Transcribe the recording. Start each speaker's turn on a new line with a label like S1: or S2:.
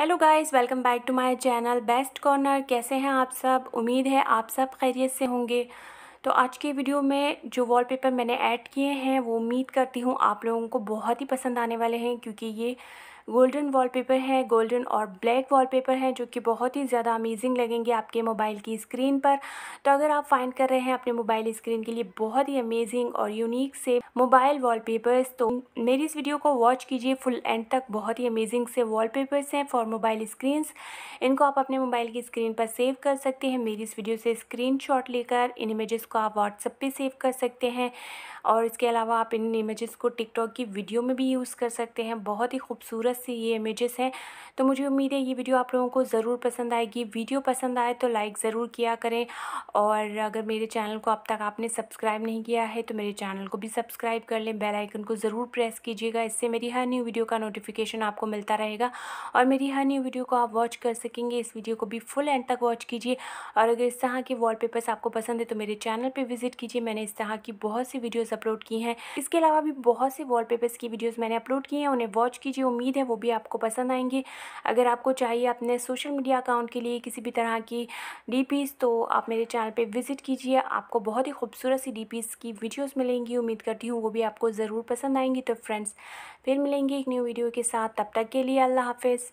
S1: hello guys welcome back to my channel best corner कैसे हैं आप सब उम्मीद है आप सब खैरियत से होंगे तो आज के वीडियो में जो वॉलपेपर मैंने ऐड किए हैं वो उम्मीद करती हूँ आप लोगों को बहुत ही पसंद आने वाले हैं क्योंकि ये गोल्डन वॉलपेपर है गोल्डन और ब्लैक वॉलपेपर है जो कि बहुत ही ज़्यादा अमेजिंग लगेंगे आपके मोबाइल की स्क्रीन पर तो अगर आप फाइंड कर रहे हैं अपने मोबाइल स्क्रीन के लिए बहुत ही अमेजिंग और यूनिक से मोबाइल वॉलपेपर्स तो मेरी इस वीडियो को वॉच कीजिए फुल एंड तक बहुत ही अमेजिंग से वॉलपेपर्स हैं फॉर मोबाइल स्क्रीन इनको आप अपने मोबाइल की स्क्रीन पर सेव कर सकते हैं मेरी इस वीडियो से स्क्रीन लेकर इन इमेजेस को आप व्हाट्सएप पर सेव कर सकते हैं और इसके अलावा आप इन इमेजेस को टिकटॉक की वीडियो में भी यूज़ कर सकते हैं बहुत ही खूबसूरत खूबसूरत सी ये इमेजेस हैं तो मुझे उम्मीद है ये वीडियो आप लोगों को ज़रूर पसंद आएगी वीडियो पसंद आए तो लाइक ज़रूर किया करें और अगर मेरे चैनल को अब तक आपने सब्सक्राइब नहीं किया है तो मेरे चैनल को भी सब्सक्राइब कर लें बेल आइकन को ज़रूर प्रेस कीजिएगा इससे मेरी हर न्यू वीडियो का नोटिफिकेशन आपको मिलता रहेगा और मेरी हर न्यू वीडियो को आप वॉच कर सकेंगे इस वीडियो को भी फुल एंड तक वॉच कीजिए और अगर इस तरह के वॉलपेपर्स आपको पसंद है तो मेरे चैनल पर विजिट कीजिए मैंने इस तरह की बहुत सी वीडियोज़ अपलोड की हैं इसके अलावा भी बहुत से वॉलपेपर्स की वीडियोज़ मैंने अपलोड की हैं उन्हें वॉच कीजिए उम्मीद है वो भी आपको पसंद आएंगी अगर आपको चाहिए अपने सोशल मीडिया अकाउंट के लिए किसी भी तरह की डी तो आप मेरे चैनल पर विज़िट कीजिए आपको बहुत ही खूबसूरत सी डी की वीडियोज़ मिलेंगी उम्मीद करती हूँ वो भी आपको ज़रूर पसंद आएंगी तो फ्रेंड्स फिर मिलेंगे एक न्यू वीडियो के साथ तब तक के लिए अल्लाह हाफिज़